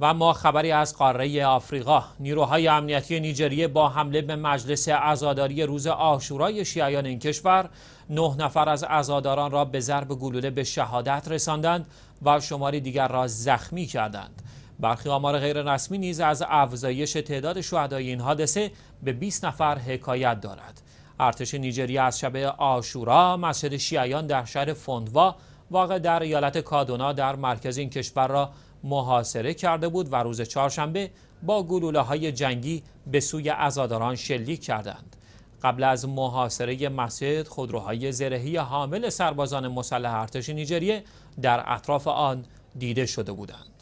و ما خبری از قاره آفریقا نیروهای امنیتی نیجریه با حمله به مجلس عزاداری روز آشورای شیعیان این کشور نه نفر از عزاداران را به ضرب گلوله به شهادت رساندند و شماری دیگر را زخمی کردند برخی آمار رسمی نیز از افزایش تعداد شهدای این حادثه به 20 نفر حکایت دارد ارتش نیجریه از شب آشورا مسجد شیعیان در شهر فوندوا واقع در ایالت کادونا در مرکز این کشور را محاصره کرده بود و روز چهارشنبه با گلوله های جنگی به سوی عزاداران شلیک کردند. قبل از محاصره مسجد خودروهای زرهی حامل سربازان مسلح ارتش نیجریه در اطراف آن دیده شده بودند.